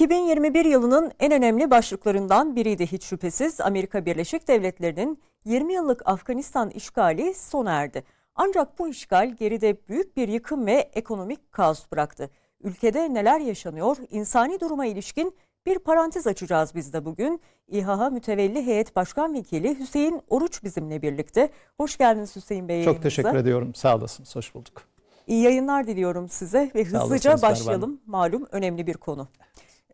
2021 yılının en önemli başlıklarından biriydi hiç şüphesiz Amerika Birleşik Devletleri'nin 20 yıllık Afganistan işgali sona erdi. Ancak bu işgal geride büyük bir yıkım ve ekonomik kaos bıraktı. Ülkede neler yaşanıyor? insani duruma ilişkin bir parantez açacağız biz de bugün. İHH Mütevelli Heyet Başkan Vekili Hüseyin Oruç bizimle birlikte. Hoş geldiniz Hüseyin Bey. Çok teşekkür ediyorum. Sağ olasınız. Hoş bulduk. İyi yayınlar diliyorum size ve hızlıca başlayalım. Malum önemli bir konu.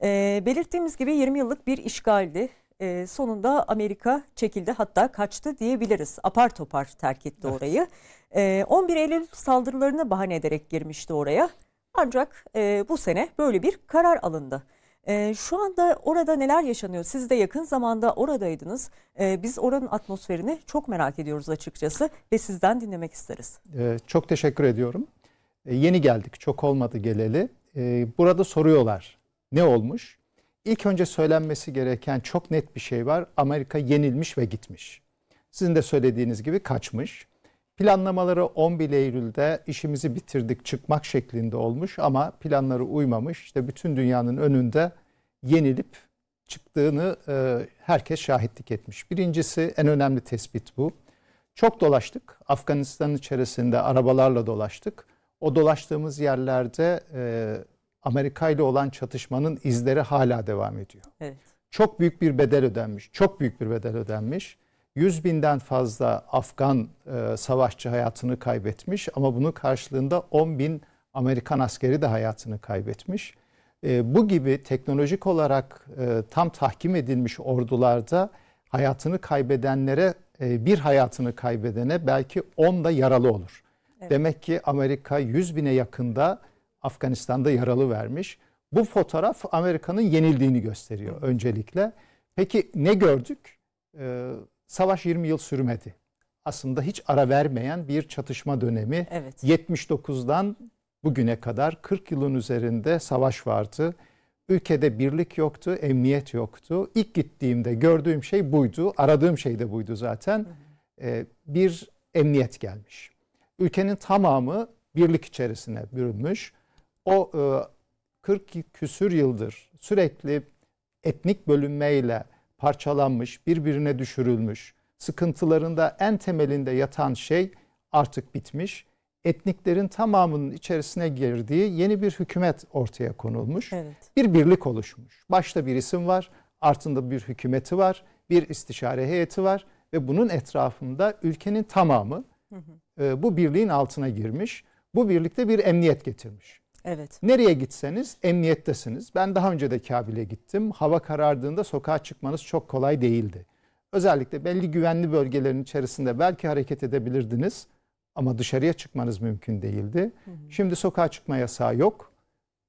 E, belirttiğimiz gibi 20 yıllık bir işgaldi. E, sonunda Amerika çekildi hatta kaçtı diyebiliriz. Apar topar terk etti orayı. E, ee, 11 Eylül saldırılarını bahane ederek girmişti oraya. Ancak e, bu sene böyle bir karar alındı. E, şu anda orada neler yaşanıyor? Siz de yakın zamanda oradaydınız. E, biz oranın atmosferini çok merak ediyoruz açıkçası ve sizden dinlemek isteriz. E, çok teşekkür ediyorum. E, yeni geldik, çok olmadı geleli. E, burada soruyorlar ne olmuş? İlk önce söylenmesi gereken çok net bir şey var. Amerika yenilmiş ve gitmiş. Sizin de söylediğiniz gibi kaçmış. Planlamaları 11 Eylül'de işimizi bitirdik çıkmak şeklinde olmuş ama planları uymamış. İşte bütün dünyanın önünde yenilip çıktığını e, herkes şahitlik etmiş. Birincisi en önemli tespit bu. Çok dolaştık. Afganistan içerisinde arabalarla dolaştık. O dolaştığımız yerlerde e, Amerika ile olan çatışmanın izleri hala devam ediyor. Evet. Çok büyük bir bedel ödenmiş. Çok büyük bir bedel ödenmiş. 100 binden fazla Afgan e, savaşçı hayatını kaybetmiş ama bunun karşılığında 10 bin Amerikan askeri de hayatını kaybetmiş. E, bu gibi teknolojik olarak e, tam tahkim edilmiş ordularda hayatını kaybedenlere e, bir hayatını kaybedene belki 10 da yaralı olur. Evet. Demek ki Amerika 100 bine yakında Afganistan'da yaralı vermiş. Bu fotoğraf Amerika'nın yenildiğini gösteriyor öncelikle. Peki ne gördük? Ee, savaş 20 yıl sürmedi. Aslında hiç ara vermeyen bir çatışma dönemi. Evet. 79'dan bugüne kadar 40 yılın üzerinde savaş vardı. Ülkede birlik yoktu, emniyet yoktu. İlk gittiğimde gördüğüm şey buydu. Aradığım şey de buydu zaten. Ee, bir emniyet gelmiş. Ülkenin tamamı birlik içerisine bürünmüş o 40 e, küsür yıldır sürekli etnik bölünmeyle parçalanmış, birbirine düşürülmüş, sıkıntılarında en temelinde yatan şey artık bitmiş. Etniklerin tamamının içerisine girdiği yeni bir hükümet ortaya konulmuş. Evet. Bir birlik oluşmuş. Başta bir isim var, ardında bir hükümeti var, bir istişare heyeti var ve bunun etrafında ülkenin tamamı hı hı. E, bu birliğin altına girmiş. Bu birlikte bir emniyet getirmiş. Evet. Nereye gitseniz emniyettesiniz. Ben daha önce de Kabil'e gittim. Hava karardığında sokağa çıkmanız çok kolay değildi. Özellikle belli güvenli bölgelerin içerisinde belki hareket edebilirdiniz ama dışarıya çıkmanız mümkün değildi. Hı hı. Şimdi sokağa çıkma yasağı yok.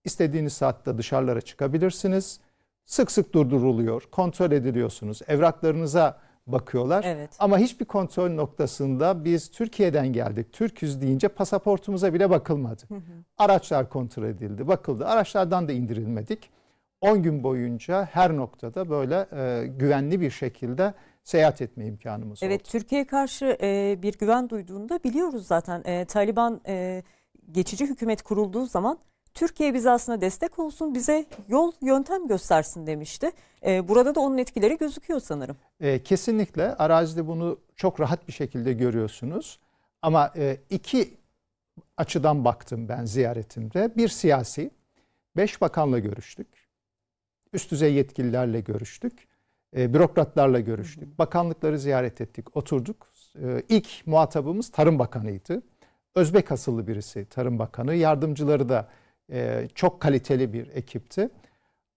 İstediğiniz saatte dışarılara çıkabilirsiniz. Sık sık durduruluyor, kontrol ediliyorsunuz. Evraklarınıza bakıyorlar. Evet. Ama hiçbir kontrol noktasında biz Türkiye'den geldik. Türküz deyince pasaportumuza bile bakılmadı. Hı hı. Araçlar kontrol edildi, bakıldı. Araçlardan da indirilmedik. 10 gün boyunca her noktada böyle e, güvenli bir şekilde seyahat etme imkanımız evet, oldu. Evet, Türkiye'ye karşı e, bir güven duyduğunda biliyoruz zaten. E, Taliban e, geçici hükümet kurulduğu zaman Türkiye bize aslında destek olsun, bize yol, yöntem göstersin demişti. Ee, burada da onun etkileri gözüküyor sanırım. E, kesinlikle arazide bunu çok rahat bir şekilde görüyorsunuz. Ama e, iki açıdan baktım ben ziyaretimde. Bir siyasi, beş bakanla görüştük. Üst düzey yetkililerle görüştük. E, bürokratlarla görüştük. Hı hı. Bakanlıkları ziyaret ettik, oturduk. E, ilk muhatabımız Tarım Bakanı'ydı. Özbek asıllı birisi Tarım Bakanı. Yardımcıları da e, çok kaliteli bir ekipti.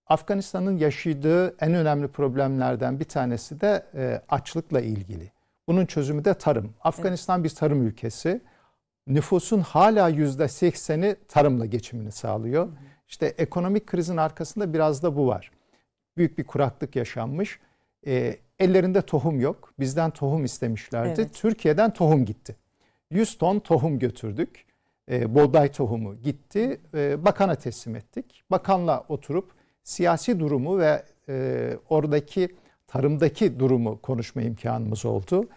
Afganistan'ın yaşadığı en önemli problemlerden bir tanesi de e, açlıkla ilgili. Bunun çözümü de tarım. Afganistan bir tarım ülkesi. Nüfusun hala yüzde sekseni tarımla geçimini sağlıyor. İşte ekonomik krizin arkasında biraz da bu var. Büyük bir kuraklık yaşanmış. E, ellerinde tohum yok. Bizden tohum istemişlerdi. Evet. Türkiye'den tohum gitti. 100 ton tohum götürdük e, buğday tohumu gitti. E, bakana teslim ettik. Bakanla oturup siyasi durumu ve e, oradaki tarımdaki durumu konuşma imkanımız oldu.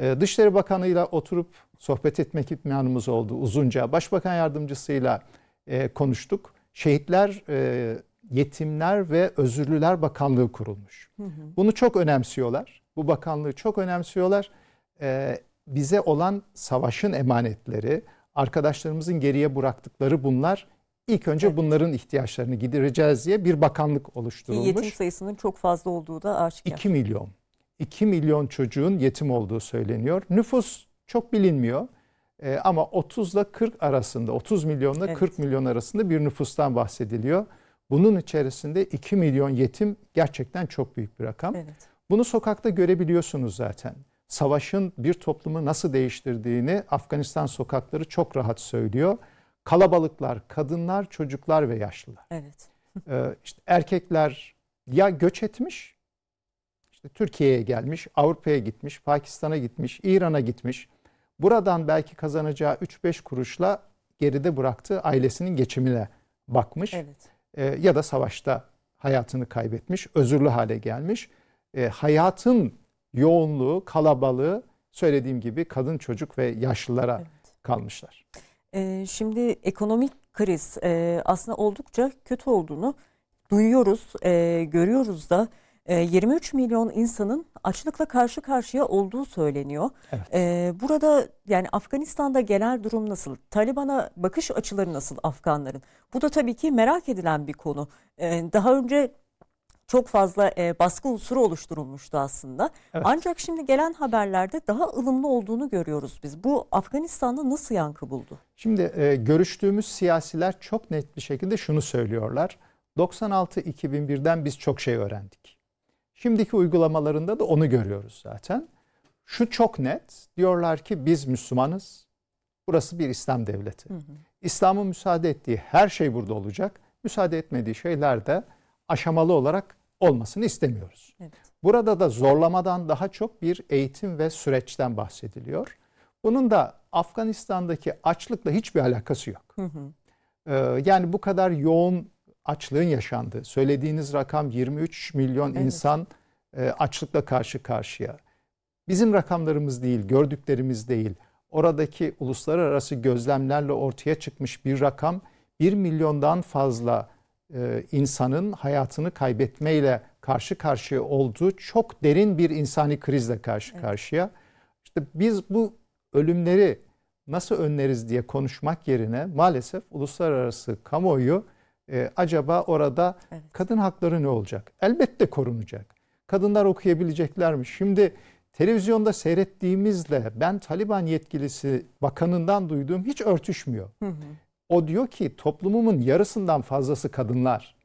E, Dışişleri Bakanı'yla oturup sohbet etmek imkanımız oldu uzunca. Başbakan Yardımcısı'yla e, konuştuk. Şehitler, e, Yetimler ve Özürlüler Bakanlığı kurulmuş. Hı hı. Bunu çok önemsiyorlar. Bu bakanlığı çok önemsiyorlar. E, bize olan savaşın emanetleri, arkadaşlarımızın geriye bıraktıkları bunlar. İlk önce evet. bunların ihtiyaçlarını gidireceğiz diye bir bakanlık oluşturulmuş. Yetim sayısının çok fazla olduğu da aşikar. 2 milyon. 2 milyon çocuğun yetim olduğu söyleniyor. Nüfus çok bilinmiyor. ee, ama 30 ile 40 arasında 30 milyonla evet. 40 milyon arasında bir nüfustan bahsediliyor. Bunun içerisinde 2 milyon yetim gerçekten çok büyük bir rakam. Evet. Bunu sokakta görebiliyorsunuz zaten savaşın bir toplumu nasıl değiştirdiğini Afganistan sokakları çok rahat söylüyor. Kalabalıklar, kadınlar, çocuklar ve yaşlılar. Evet. Ee, işte erkekler ya göç etmiş, işte Türkiye'ye gelmiş, Avrupa'ya gitmiş, Pakistan'a gitmiş, İran'a gitmiş. Buradan belki kazanacağı 3-5 kuruşla geride bıraktığı ailesinin geçimine bakmış. Evet. Ee, ya da savaşta hayatını kaybetmiş, özürlü hale gelmiş. Ee, hayatın yoğunluğu, kalabalığı söylediğim gibi kadın, çocuk ve yaşlılara evet. kalmışlar. Ee, şimdi ekonomik kriz e, aslında oldukça kötü olduğunu duyuyoruz, e, görüyoruz da. 23 e, milyon insanın açlıkla karşı karşıya olduğu söyleniyor. Evet. Burada yani Afganistan'da genel durum nasıl? Taliban'a bakış açıları nasıl Afganların? Bu da tabii ki merak edilen bir konu. Daha önce çok fazla e, baskı unsuru oluşturulmuştu aslında. Evet. Ancak şimdi gelen haberlerde daha ılımlı olduğunu görüyoruz biz. Bu Afganistan'da nasıl yankı buldu? Şimdi e, görüştüğümüz siyasiler çok net bir şekilde şunu söylüyorlar. 96-2001'den biz çok şey öğrendik. Şimdiki uygulamalarında da onu görüyoruz zaten. Şu çok net. Diyorlar ki biz Müslümanız. Burası bir İslam devleti. İslam'ın müsaade ettiği her şey burada olacak. Müsaade etmediği şeyler de aşamalı olarak olmasını istemiyoruz. Evet. Burada da zorlamadan daha çok bir eğitim ve süreçten bahsediliyor. Bunun da Afganistan'daki açlıkla hiçbir alakası yok. Hı hı. Ee, yani bu kadar yoğun açlığın yaşandığı, söylediğiniz rakam 23 milyon evet. insan e, açlıkla karşı karşıya. Bizim rakamlarımız değil, gördüklerimiz değil. Oradaki uluslararası gözlemlerle ortaya çıkmış bir rakam 1 milyondan fazla e, insanın hayatını kaybetmeyle karşı karşıya olduğu çok derin bir insani krizle karşı karşıya. İşte biz bu ölümleri nasıl önleriz diye konuşmak yerine maalesef uluslararası kamuoyu e, acaba orada evet. kadın hakları ne olacak? Elbette korunacak. Kadınlar okuyabilecekler mi? Şimdi televizyonda seyrettiğimizle ben Taliban yetkilisi bakanından duyduğum hiç örtüşmüyor. Hı hı. O diyor ki toplumumun yarısından fazlası kadınlar.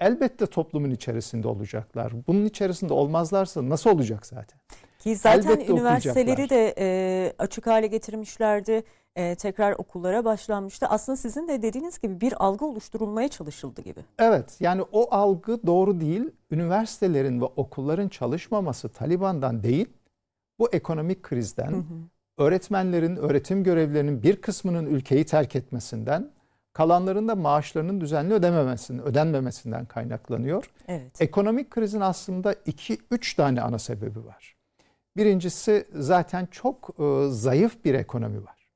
Elbette toplumun içerisinde olacaklar. Bunun içerisinde olmazlarsa nasıl olacak zaten? Ki zaten Elbette üniversiteleri de e, açık hale getirmişlerdi. E, tekrar okullara başlanmıştı. Aslında sizin de dediğiniz gibi bir algı oluşturulmaya çalışıldı gibi. Evet yani o algı doğru değil. Üniversitelerin ve okulların çalışmaması Taliban'dan değil bu ekonomik krizden, hı hı öğretmenlerin, öğretim görevlerinin bir kısmının ülkeyi terk etmesinden, kalanların da maaşlarının düzenli ödememesinden, ödenmemesinden kaynaklanıyor. Evet. Ekonomik krizin aslında 2-3 tane ana sebebi var. Birincisi zaten çok e, zayıf bir ekonomi var.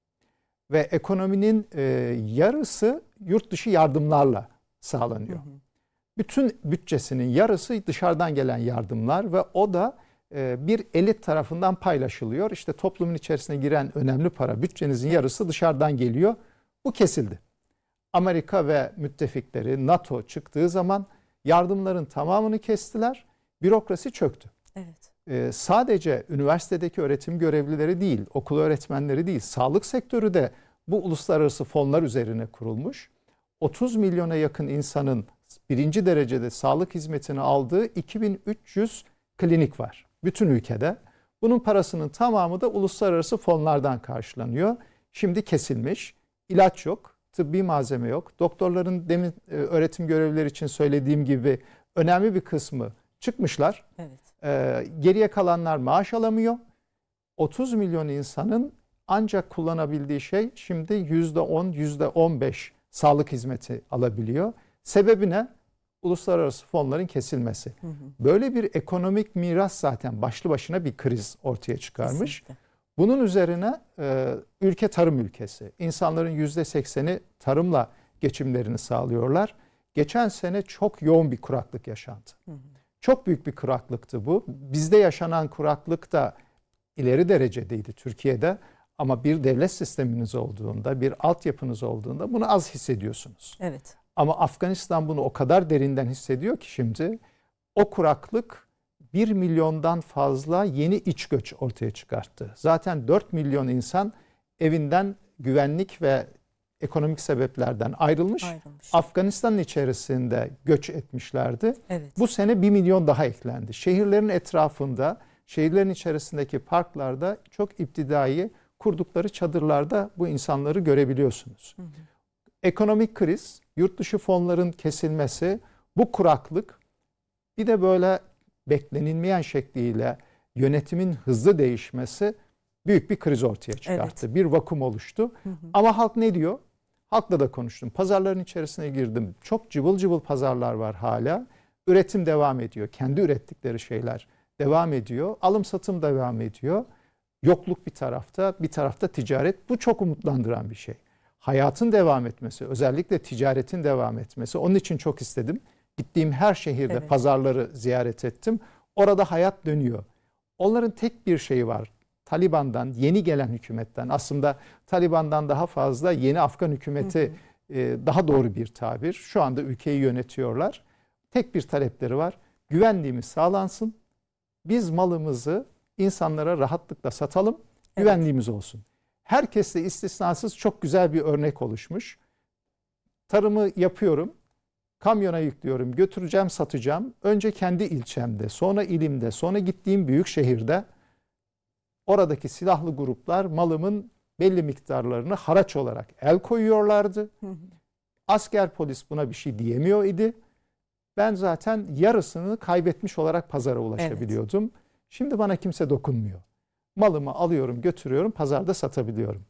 Ve ekonominin e, yarısı yurt dışı yardımlarla sağlanıyor. Hı hı. Bütün bütçesinin yarısı dışarıdan gelen yardımlar ve o da e, bir elit tarafından paylaşılıyor. İşte toplumun içerisine giren önemli para bütçenizin yarısı dışarıdan geliyor. Bu kesildi. Amerika ve müttefikleri NATO çıktığı zaman yardımların tamamını kestiler. Bürokrasi çöktü. Evet. Ee, sadece üniversitedeki öğretim görevlileri değil, okul öğretmenleri değil, sağlık sektörü de bu uluslararası fonlar üzerine kurulmuş. 30 milyona yakın insanın birinci derecede sağlık hizmetini aldığı 2300 klinik var bütün ülkede. Bunun parasının tamamı da uluslararası fonlardan karşılanıyor. Şimdi kesilmiş. İlaç yok, tıbbi malzeme yok. Doktorların demin e, öğretim görevlileri için söylediğim gibi önemli bir kısmı çıkmışlar. Evet. Ee, geriye kalanlar maaş alamıyor. 30 milyon insanın ancak kullanabildiği şey şimdi %10, %15 sağlık hizmeti alabiliyor. Sebebi ne? uluslararası fonların kesilmesi. Hı hı. Böyle bir ekonomik miras zaten başlı başına bir kriz ortaya çıkarmış. Kesinlikle. Bunun üzerine e, ülke tarım ülkesi. İnsanların yüzde sekseni tarımla geçimlerini sağlıyorlar. Geçen sene çok yoğun bir kuraklık yaşandı. Hı hı. Çok büyük bir kuraklıktı bu. Bizde yaşanan kuraklık da ileri derecedeydi Türkiye'de. Ama bir devlet sisteminiz olduğunda, bir altyapınız olduğunda bunu az hissediyorsunuz. Evet. Ama Afganistan bunu o kadar derinden hissediyor ki şimdi o kuraklık 1 milyondan fazla yeni iç göç ortaya çıkarttı. Zaten 4 milyon insan evinden güvenlik ve ekonomik sebeplerden ayrılmış. ayrılmış. Afganistan'ın içerisinde göç etmişlerdi. Evet. Bu sene 1 milyon daha eklendi. Şehirlerin etrafında, şehirlerin içerisindeki parklarda çok iptidai kurdukları çadırlarda bu insanları görebiliyorsunuz. Hı hı. Ekonomik kriz yurt dışı fonların kesilmesi, bu kuraklık bir de böyle beklenilmeyen şekliyle yönetimin hızlı değişmesi büyük bir kriz ortaya çıkarttı. Evet. Bir vakum oluştu. Hı hı. Ama halk ne diyor? Halkla da konuştum. Pazarların içerisine girdim. Çok cıvıl cıvıl pazarlar var hala. Üretim devam ediyor. Kendi ürettikleri şeyler devam ediyor. Alım satım devam ediyor. Yokluk bir tarafta, bir tarafta ticaret. Bu çok umutlandıran bir şey hayatın devam etmesi, özellikle ticaretin devam etmesi. Onun için çok istedim. Gittiğim her şehirde evet. pazarları ziyaret ettim. Orada hayat dönüyor. Onların tek bir şeyi var. Taliban'dan, yeni gelen hükümetten, aslında Taliban'dan daha fazla yeni Afgan hükümeti hı hı. E, daha doğru bir tabir. Şu anda ülkeyi yönetiyorlar. Tek bir talepleri var. Güvenliğimiz sağlansın. Biz malımızı insanlara rahatlıkla satalım. Evet. Güvenliğimiz olsun herkesle istisnasız çok güzel bir örnek oluşmuş. Tarımı yapıyorum, kamyona yüklüyorum, götüreceğim, satacağım. Önce kendi ilçemde, sonra ilimde, sonra gittiğim büyük şehirde oradaki silahlı gruplar malımın belli miktarlarını haraç olarak el koyuyorlardı. Asker polis buna bir şey diyemiyor idi. Ben zaten yarısını kaybetmiş olarak pazara ulaşabiliyordum. Evet. Şimdi bana kimse dokunmuyor malımı alıyorum, götürüyorum, pazarda satabiliyorum.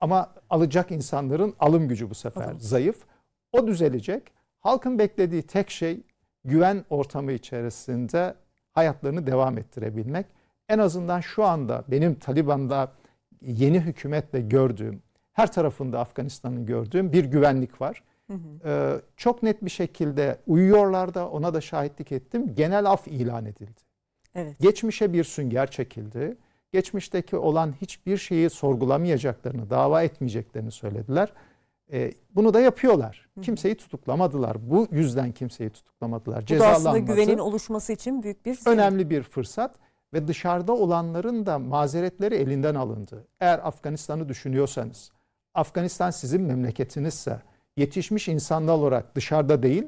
Ama alacak insanların alım gücü bu sefer Adam. zayıf. O düzelecek. Halkın beklediği tek şey güven ortamı içerisinde hayatlarını devam ettirebilmek. En azından şu anda benim Taliban'da yeni hükümetle gördüğüm, her tarafında Afganistan'ın gördüğüm bir güvenlik var. Hı hı. Ee, çok net bir şekilde uyuyorlar da ona da şahitlik ettim. Genel af ilan edildi. Evet. Geçmişe bir sünger çekildi geçmişteki olan hiçbir şeyi sorgulamayacaklarını, dava etmeyeceklerini söylediler. E, bunu da yapıyorlar. Kimseyi tutuklamadılar. Bu yüzden kimseyi tutuklamadılar. Bu da aslında güvenin oluşması için büyük bir şey. Önemli bir fırsat ve dışarıda olanların da mazeretleri elinden alındı. Eğer Afganistan'ı düşünüyorsanız, Afganistan sizin memleketinizse, yetişmiş insanlar olarak dışarıda değil,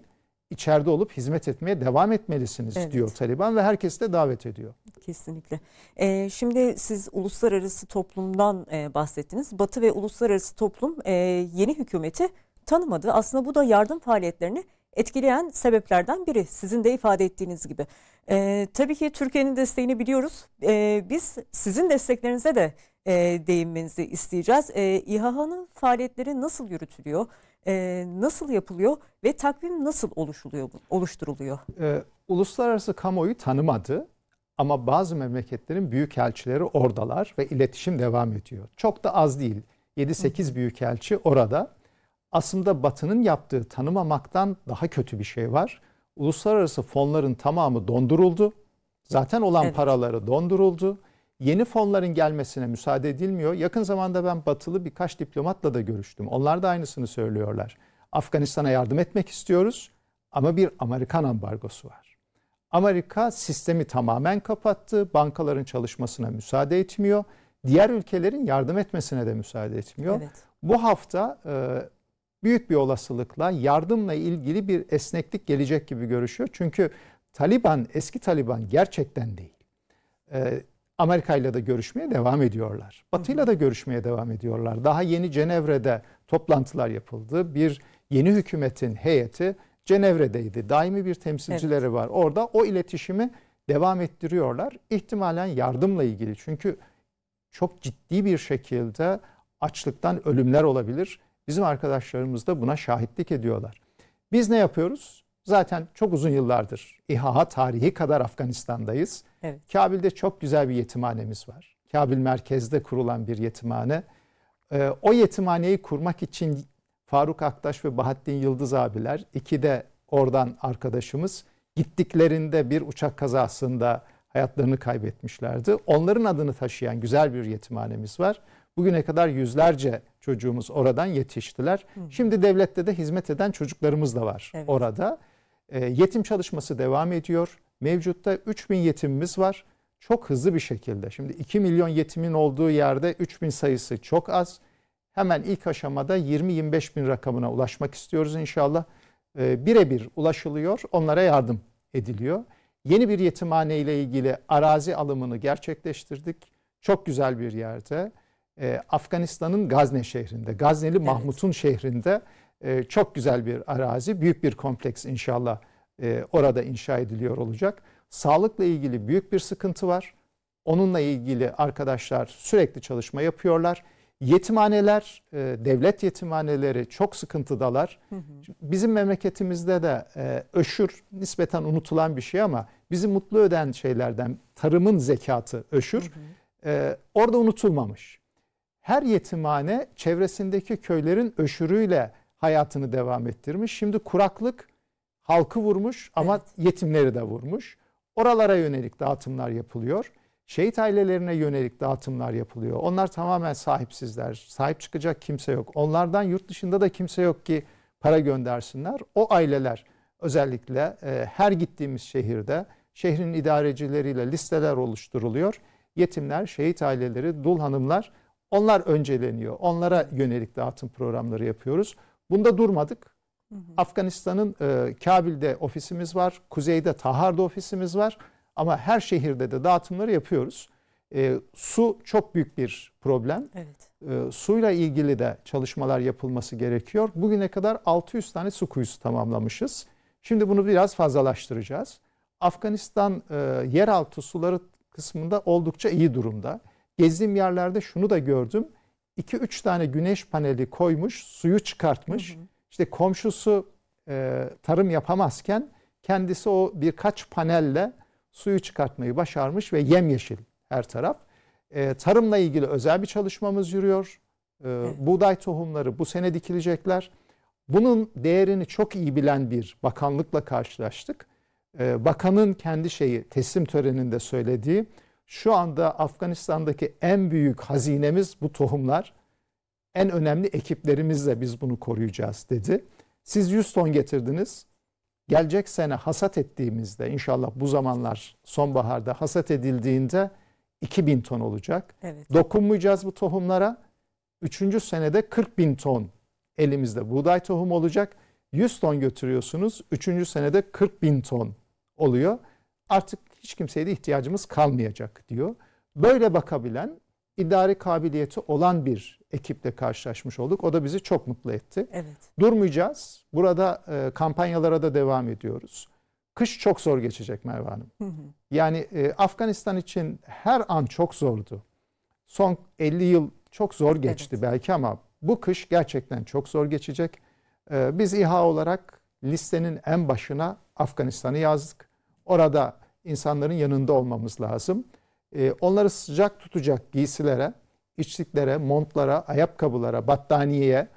içeride olup hizmet etmeye devam etmelisiniz evet. diyor Taliban ve herkes de davet ediyor. Kesinlikle. Ee, şimdi siz uluslararası toplumdan e, bahsettiniz. Batı ve uluslararası toplum e, yeni hükümeti tanımadı. Aslında bu da yardım faaliyetlerini etkileyen sebeplerden biri. Sizin de ifade ettiğiniz gibi. Ee, tabii ki Türkiye'nin desteğini biliyoruz. Ee, biz sizin desteklerinize de e, değinmenizi isteyeceğiz. Ee, İHA'nın faaliyetleri nasıl yürütülüyor? e, nasıl yapılıyor ve takvim nasıl oluşuluyor, oluşturuluyor? Ee, uluslararası kamuoyu tanımadı ama bazı memleketlerin büyükelçileri oradalar ve iletişim devam ediyor. Çok da az değil. 7-8 büyükelçi orada. Aslında Batı'nın yaptığı tanımamaktan daha kötü bir şey var. Uluslararası fonların tamamı donduruldu. Zaten olan evet. paraları donduruldu. Yeni fonların gelmesine müsaade edilmiyor. Yakın zamanda ben batılı birkaç diplomatla da görüştüm. Onlar da aynısını söylüyorlar. Afganistan'a yardım etmek istiyoruz ama bir Amerikan ambargosu var. Amerika sistemi tamamen kapattı. Bankaların çalışmasına müsaade etmiyor. Diğer ülkelerin yardım etmesine de müsaade etmiyor. Evet. Bu hafta e, büyük bir olasılıkla yardımla ilgili bir esneklik gelecek gibi görüşüyor. Çünkü Taliban eski Taliban gerçekten değil. E, Amerika ile de görüşmeye devam ediyorlar. Batı ile de görüşmeye devam ediyorlar. Daha yeni Cenevre'de toplantılar yapıldı. Bir yeni hükümetin heyeti Cenevre'deydi. Daimi bir temsilcileri evet. var. Orada o iletişimi devam ettiriyorlar. İhtimalen yardımla ilgili. Çünkü çok ciddi bir şekilde açlıktan ölümler olabilir. Bizim arkadaşlarımız da buna şahitlik ediyorlar. Biz ne yapıyoruz? Zaten çok uzun yıllardır İHA tarihi kadar Afganistan'dayız. Evet. Kabil'de çok güzel bir yetimhanemiz var. Kabil merkezde kurulan bir yetimhane. Ee, o yetimhaneyi kurmak için Faruk Aktaş ve Bahattin Yıldız abiler iki de oradan arkadaşımız gittiklerinde bir uçak kazasında hayatlarını kaybetmişlerdi. Onların adını taşıyan güzel bir yetimhanemiz var. Bugüne kadar yüzlerce çocuğumuz oradan yetiştiler. Hı. Şimdi devlette de hizmet eden çocuklarımız da var evet. orada. Ee, yetim çalışması devam ediyor. Mevcutta 3 bin yetimimiz var. Çok hızlı bir şekilde. Şimdi 2 milyon yetimin olduğu yerde 3 bin sayısı çok az. Hemen ilk aşamada 20-25 bin rakamına ulaşmak istiyoruz inşallah. Ee, birebir ulaşılıyor, onlara yardım ediliyor. Yeni bir yetimhane ile ilgili arazi alımını gerçekleştirdik. Çok güzel bir yerde. Ee, Afganistan'ın Gazne şehrinde, Gazneli evet. şehrinde ee, çok güzel bir arazi, büyük bir kompleks inşallah e, orada inşa ediliyor olacak. Sağlıkla ilgili büyük bir sıkıntı var. Onunla ilgili arkadaşlar sürekli çalışma yapıyorlar. Yetimhaneler, e, devlet yetimhaneleri çok sıkıntıdalar. Bizim memleketimizde de e, öşür nispeten unutulan bir şey ama bizi mutlu öden şeylerden tarımın zekatı öşür. orada unutulmamış. Her yetimhane çevresindeki köylerin öşürüyle hayatını devam ettirmiş. Şimdi kuraklık halkı vurmuş ama evet. yetimleri de vurmuş. Oralara yönelik dağıtımlar yapılıyor. Şehit ailelerine yönelik dağıtımlar yapılıyor. Onlar tamamen sahipsizler. Sahip çıkacak kimse yok. Onlardan yurt dışında da kimse yok ki para göndersinler. O aileler özellikle e, her gittiğimiz şehirde şehrin idarecileriyle listeler oluşturuluyor. Yetimler, şehit aileleri, dul hanımlar onlar önceleniyor. Onlara yönelik dağıtım programları yapıyoruz. Bunda durmadık. Afganistan'ın e, Kabil'de ofisimiz var, kuzeyde Tahar'da ofisimiz var ama her şehirde de dağıtımları yapıyoruz. E, su çok büyük bir problem. Evet. E, suyla ilgili de çalışmalar yapılması gerekiyor. Bugüne kadar 600 tane su kuyusu tamamlamışız. Şimdi bunu biraz fazlalaştıracağız. Afganistan e, yeraltı suları kısmında oldukça iyi durumda. Gezdiğim yerlerde şunu da gördüm. 2-3 tane güneş paneli koymuş, suyu çıkartmış. Hı hı. İşte komşusu e, tarım yapamazken kendisi o birkaç panelle suyu çıkartmayı başarmış ve yemyeşil her taraf. E, tarımla ilgili özel bir çalışmamız yürüyor. E, Buğday tohumları bu sene dikilecekler. Bunun değerini çok iyi bilen bir bakanlıkla karşılaştık. E, bakanın kendi şeyi teslim töreninde söylediği şu anda Afganistan'daki en büyük hazinemiz bu tohumlar. En önemli ekiplerimizle biz bunu koruyacağız dedi. Siz 100 ton getirdiniz. Gelecek sene hasat ettiğimizde inşallah bu zamanlar sonbaharda hasat edildiğinde 2000 ton olacak. Evet. Dokunmayacağız bu tohumlara. Üçüncü senede 40 bin ton elimizde buğday tohum olacak. 100 ton götürüyorsunuz. Üçüncü senede 40 bin ton oluyor. Artık hiç kimseye de ihtiyacımız kalmayacak diyor. Böyle bakabilen idari kabiliyeti olan bir ekiple karşılaşmış olduk. O da bizi çok mutlu etti. Evet. Durmayacağız. Burada e, kampanyalara da devam ediyoruz. Kış çok zor geçecek Merve Hanım. Hı hı. Yani e, Afganistan için her an çok zordu. Son 50 yıl çok zor geçti evet. belki ama bu kış gerçekten çok zor geçecek. E, biz İHA olarak listenin en başına Afganistan'ı yazdık. Orada insanların yanında olmamız lazım. Ee, onları sıcak tutacak giysilere, içliklere, montlara, ayakkabılara, battaniyeye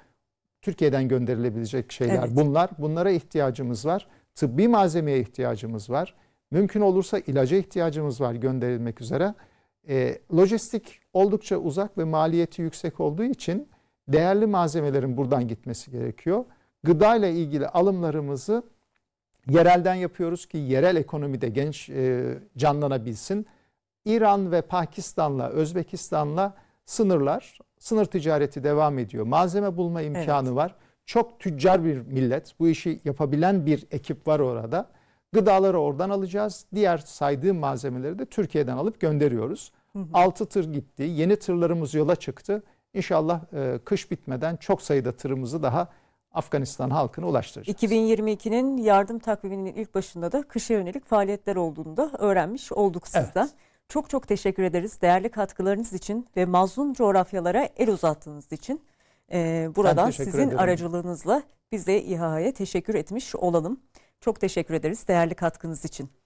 Türkiye'den gönderilebilecek şeyler evet. bunlar. Bunlara ihtiyacımız var. Tıbbi malzemeye ihtiyacımız var. Mümkün olursa ilaca ihtiyacımız var gönderilmek üzere. E, lojistik oldukça uzak ve maliyeti yüksek olduğu için değerli malzemelerin buradan gitmesi gerekiyor. Gıdayla ilgili alımlarımızı Yerelden yapıyoruz ki yerel ekonomide genç e, canlanabilsin. İran ve Pakistan'la, Özbekistan'la sınırlar, sınır ticareti devam ediyor. Malzeme bulma imkanı evet. var. Çok tüccar bir millet. Bu işi yapabilen bir ekip var orada. Gıdaları oradan alacağız. Diğer saydığım malzemeleri de Türkiye'den alıp gönderiyoruz. Hı hı. 6 tır gitti. Yeni tırlarımız yola çıktı. İnşallah e, kış bitmeden çok sayıda tırımızı daha Afganistan halkına ulaştıracağız. 2022'nin yardım takviminin ilk başında da kışa yönelik faaliyetler olduğunu da öğrenmiş olduk sizden. Evet. Çok çok teşekkür ederiz değerli katkılarınız için ve mazlum coğrafyalara el uzattığınız için. Ee, buradan sizin ederim. aracılığınızla biz de İHA'ya teşekkür etmiş olalım. Çok teşekkür ederiz değerli katkınız için.